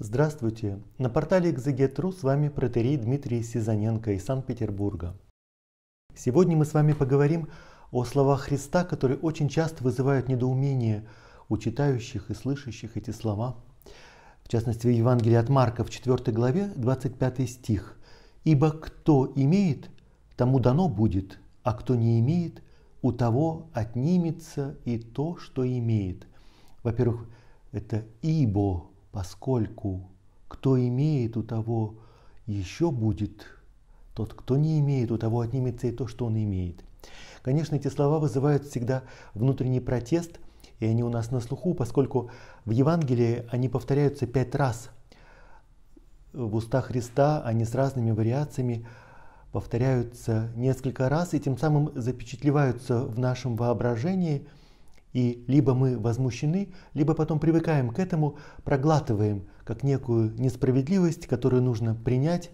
Здравствуйте! На портале экзегетру с вами протерей Дмитрий Сизаненко из Санкт-Петербурга. Сегодня мы с вами поговорим о словах Христа, которые очень часто вызывают недоумение у читающих и слышащих эти слова. В частности, в Евангелии от Марка в 4 главе 25 стих. «Ибо кто имеет, тому дано будет, а кто не имеет, у того отнимется и то, что имеет». Во-первых, это «ибо», поскольку кто имеет у того, еще будет тот, кто не имеет, у того отнимется и то, что он имеет. Конечно, эти слова вызывают всегда внутренний протест, и они у нас на слуху, поскольку в Евангелии они повторяются пять раз. В устах Христа они с разными вариациями повторяются несколько раз и тем самым запечатлеваются в нашем воображении – и либо мы возмущены, либо потом привыкаем к этому, проглатываем как некую несправедливость, которую нужно принять,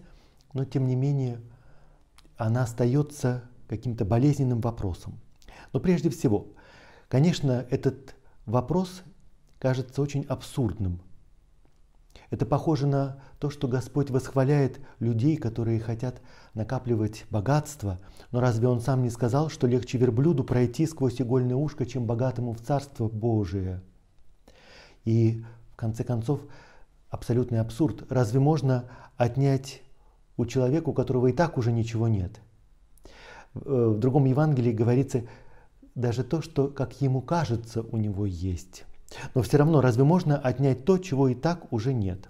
но тем не менее она остается каким-то болезненным вопросом. Но прежде всего, конечно, этот вопрос кажется очень абсурдным, это похоже на то, что Господь восхваляет людей, которые хотят накапливать богатство. Но разве Он сам не сказал, что легче верблюду пройти сквозь игольное ушко, чем богатому в Царство Божие? И, в конце концов, абсолютный абсурд. Разве можно отнять у человека, у которого и так уже ничего нет? Э, в другом Евангелии говорится даже то, что, как ему кажется, у него есть. Но все равно разве можно отнять то, чего и так уже нет?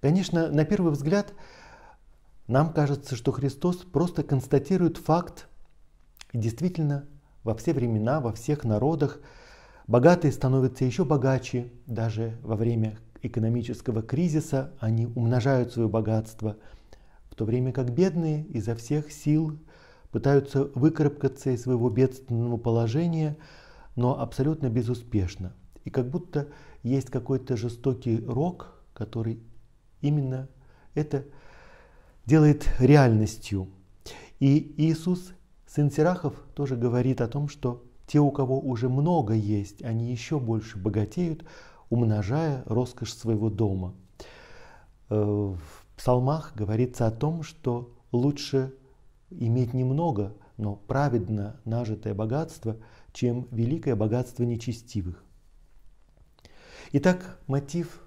Конечно, на первый взгляд нам кажется, что Христос просто констатирует факт, и действительно во все времена, во всех народах богатые становятся еще богаче, даже во время экономического кризиса они умножают свое богатство, в то время как бедные изо всех сил пытаются выкарабкаться из своего бедственного положения – но абсолютно безуспешно. И как будто есть какой-то жестокий рок, который именно это делает реальностью. И Иисус, сын Сирахов, тоже говорит о том, что те, у кого уже много есть, они еще больше богатеют, умножая роскошь своего дома. Э, в псалмах говорится о том, что лучше иметь немного, но праведно нажитое богатство, чем великое богатство нечестивых. Итак, мотив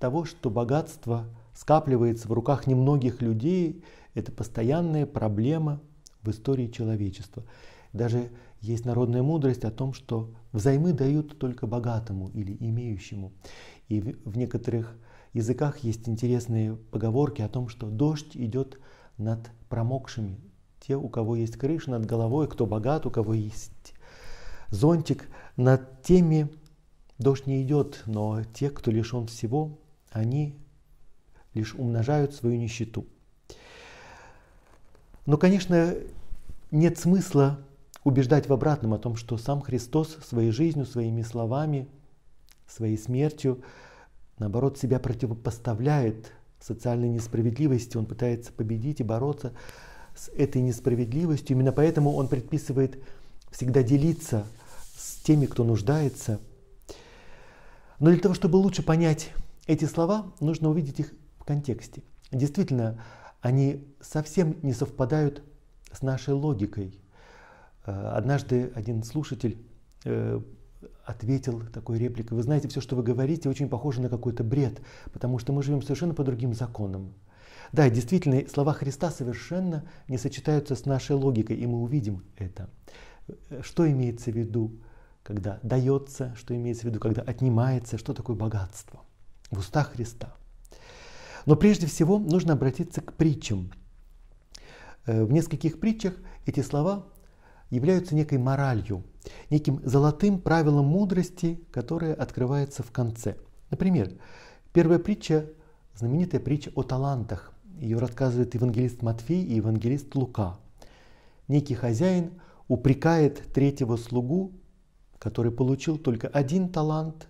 того, что богатство скапливается в руках немногих людей, это постоянная проблема в истории человечества. Даже есть народная мудрость о том, что взаймы дают только богатому или имеющему. И в некоторых языках есть интересные поговорки о том, что дождь идет над промокшими. Те, у кого есть крыша над головой, кто богат, у кого есть зонтик над теми, дождь не идет, но те, кто лишен всего, они лишь умножают свою нищету. Но, конечно, нет смысла убеждать в обратном о том, что сам Христос своей жизнью, своими словами, своей смертью, наоборот, себя противопоставляет социальной несправедливости, он пытается победить и бороться с этой несправедливостью. Именно поэтому он предписывает всегда делиться с теми, кто нуждается. Но для того, чтобы лучше понять эти слова, нужно увидеть их в контексте. Действительно, они совсем не совпадают с нашей логикой. Э, однажды один слушатель э, ответил такой репликой, вы знаете, все, что вы говорите, очень похоже на какой-то бред, потому что мы живем совершенно по другим законам. Да, действительно, слова Христа совершенно не сочетаются с нашей логикой, и мы увидим это. Э, что имеется в виду, когда дается, что имеется в виду, когда отнимается, что такое богатство в устах Христа. Но прежде всего нужно обратиться к притчам. Э, в нескольких притчах эти слова являются некой моралью, неким золотым правилом мудрости, которое открывается в конце. Например, первая притча, знаменитая притча о талантах. Ее рассказывает евангелист Матфей и евангелист Лука. Некий хозяин – упрекает третьего слугу, который получил только один талант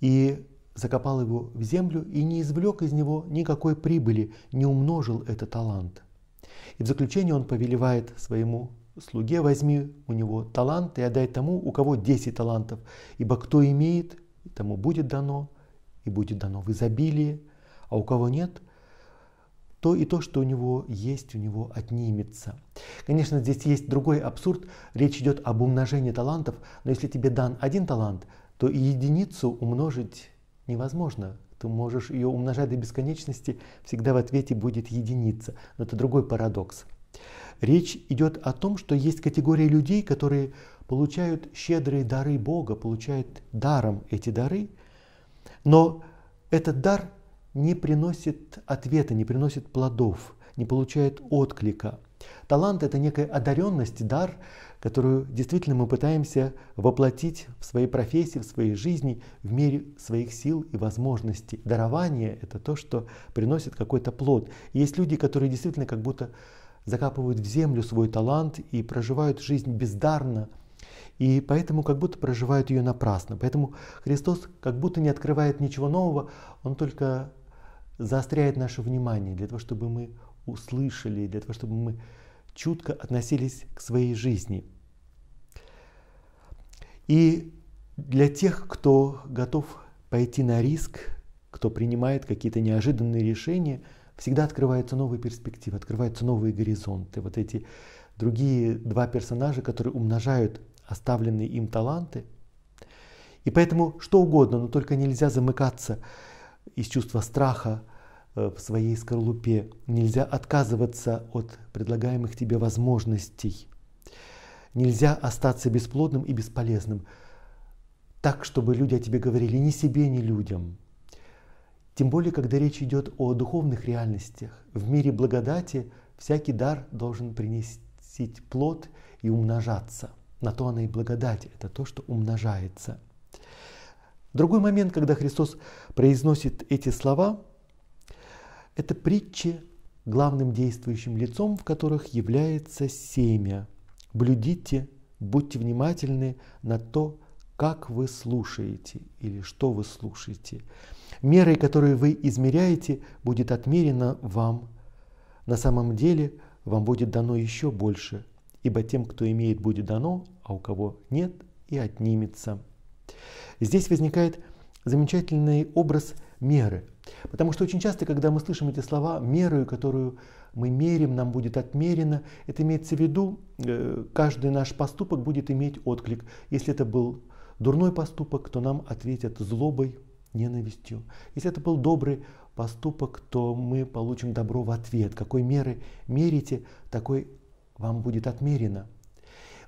и закопал его в землю и не извлек из него никакой прибыли, не умножил этот талант. И в заключение он повелевает своему слуге, возьми у него талант и отдай тому, у кого 10 талантов, ибо кто имеет, тому будет дано, и будет дано в изобилии, а у кого нет, то и то, что у него есть, у него отнимется. Конечно, здесь есть другой абсурд. Речь идет об умножении талантов, но если тебе дан один талант, то и единицу умножить невозможно. Ты можешь ее умножать до бесконечности, всегда в ответе будет единица. Но это другой парадокс. Речь идет о том, что есть категория людей, которые получают щедрые дары Бога, получают даром эти дары, но этот дар не приносит ответа, не приносит плодов, не получает отклика. Талант – это некая одаренность, дар, которую действительно мы пытаемся воплотить в своей профессии, в своей жизни, в мире своих сил и возможностей. Дарование – это то, что приносит какой-то плод. есть люди, которые действительно как будто закапывают в землю свой талант и проживают жизнь бездарно, и поэтому как будто проживают ее напрасно. Поэтому Христос как будто не открывает ничего нового, Он только заостряет наше внимание, для того, чтобы мы услышали, для того, чтобы мы чутко относились к своей жизни. И для тех, кто готов пойти на риск, кто принимает какие-то неожиданные решения, всегда открываются новые перспективы, открываются новые горизонты. Вот эти другие два персонажа, которые умножают оставленные им таланты. И поэтому что угодно, но только нельзя замыкаться из чувства страха Э, в своей скорлупе. Нельзя отказываться от предлагаемых тебе возможностей. Нельзя остаться бесплодным и бесполезным. Так, чтобы люди о тебе говорили ни себе, ни людям. Тем более, когда речь идет о духовных реальностях. В мире благодати всякий дар должен принести плод и умножаться. На то она и благодать, это то, что умножается. Другой момент, когда Христос произносит эти слова – это притчи, главным действующим лицом в которых является семя. Блюдите, будьте внимательны на то, как вы слушаете или что вы слушаете. Мерой, которую вы измеряете, будет отмерена вам. На самом деле вам будет дано еще больше, ибо тем, кто имеет, будет дано, а у кого нет, и отнимется. Здесь возникает замечательный образ – меры. Потому что очень часто, когда мы слышим эти слова, меру, которую мы мерим, нам будет отмерено, это имеется в виду, э, каждый наш поступок будет иметь отклик. Если это был дурной поступок, то нам ответят злобой, ненавистью. Если это был добрый поступок, то мы получим добро в ответ. Какой меры мерите, такой вам будет отмерено.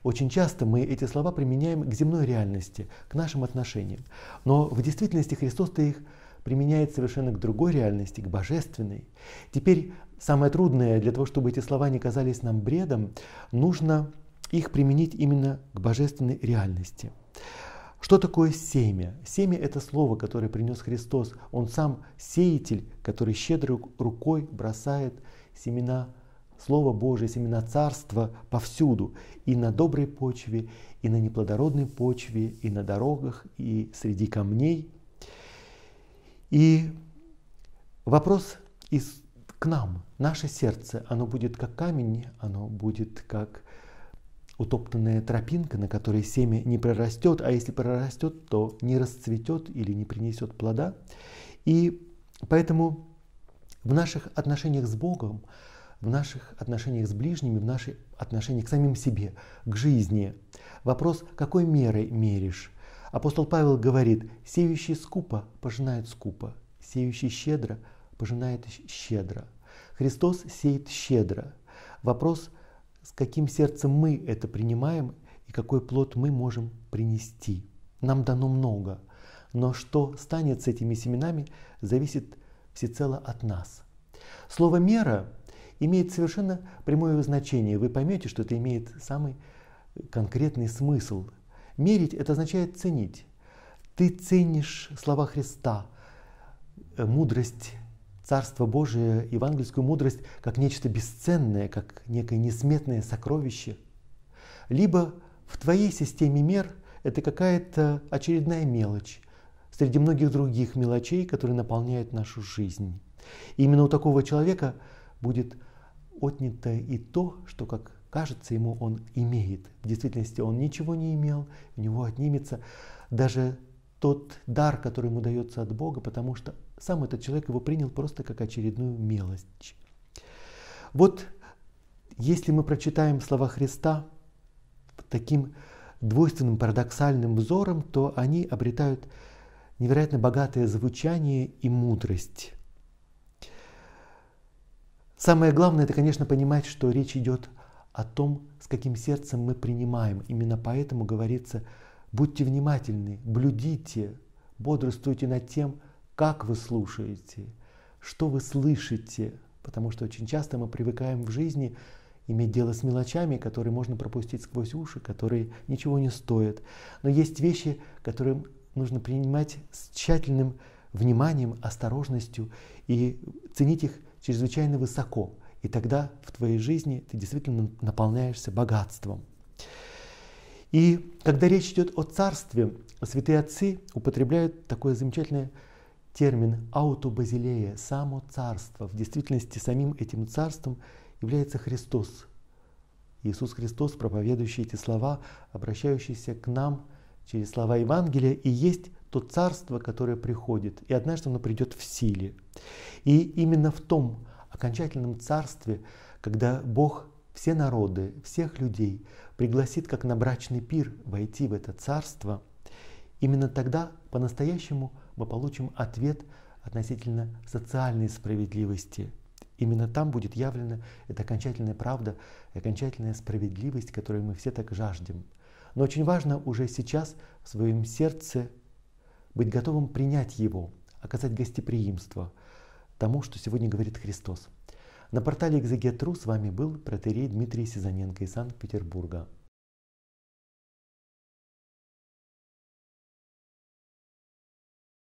Очень часто мы эти слова применяем к земной реальности, к нашим отношениям. Но в действительности Христос-то их применяет совершенно к другой реальности, к божественной. Теперь самое трудное для того, чтобы эти слова не казались нам бредом, нужно их применить именно к божественной реальности. Что такое семя? Семя – это слово, которое принес Христос. Он сам сеятель, который щедрой рукой бросает семена Слова Божие, семена Царства повсюду, и на доброй почве, и на неплодородной почве, и на дорогах, и среди камней, и вопрос из, к нам, наше сердце, оно будет как камень, оно будет как утоптанная тропинка, на которой семя не прорастет, а если прорастет, то не расцветет или не принесет плода. И поэтому в наших отношениях с Богом, в наших отношениях с ближними, в наших отношениях к самим себе, к жизни, вопрос, какой мерой меришь Апостол Павел говорит, сеющий скупо пожинает скупо, сеющий щедро пожинает щедро. Христос сеет щедро. Вопрос, с каким сердцем мы это принимаем и какой плод мы можем принести. Нам дано много, но что станет с этими семенами, зависит всецело от нас. Слово «мера» имеет совершенно прямое значение. Вы поймете, что это имеет самый конкретный смысл – Мерить – это означает ценить. Ты ценишь слова Христа, э, мудрость Царство Божие, евангельскую мудрость как нечто бесценное, как некое несметное сокровище. Либо в твоей системе мер это какая-то очередная мелочь среди многих других мелочей, которые наполняют нашу жизнь. И именно у такого человека будет отнято и то, что, как Кажется ему, он имеет. В действительности он ничего не имел, у него отнимется даже тот дар, который ему дается от Бога, потому что сам этот человек его принял просто как очередную мелочь. Вот если мы прочитаем слова Христа таким двойственным парадоксальным взором, то они обретают невероятно богатое звучание и мудрость. Самое главное, это, конечно, понимать, что речь идет о о том, с каким сердцем мы принимаем. Именно поэтому говорится, будьте внимательны, блюдите, бодрствуйте над тем, как вы слушаете, что вы слышите, потому что очень часто мы привыкаем в жизни иметь дело с мелочами, которые можно пропустить сквозь уши, которые ничего не стоят. Но есть вещи, которые нужно принимать с тщательным вниманием, осторожностью и ценить их чрезвычайно высоко. И тогда в твоей жизни ты действительно наполняешься богатством. И когда речь идет о царстве, святые отцы употребляют такой замечательный термин «аутобазилея» – «само царство». В действительности самим этим царством является Христос. Иисус Христос, проповедующий эти слова, обращающийся к нам через слова Евангелия, и есть то царство, которое приходит, и однажды оно придет в силе. И именно в том окончательном царстве, когда Бог все народы, всех людей пригласит как на брачный пир войти в это царство, именно тогда по-настоящему мы получим ответ относительно социальной справедливости. Именно там будет явлена эта окончательная правда, окончательная справедливость, которую мы все так жаждем. Но очень важно уже сейчас в своем сердце быть готовым принять его, оказать гостеприимство – тому, что сегодня говорит Христос. На портале «Экзегет.ру» с вами был протерей Дмитрий Сизаненко из Санкт-Петербурга.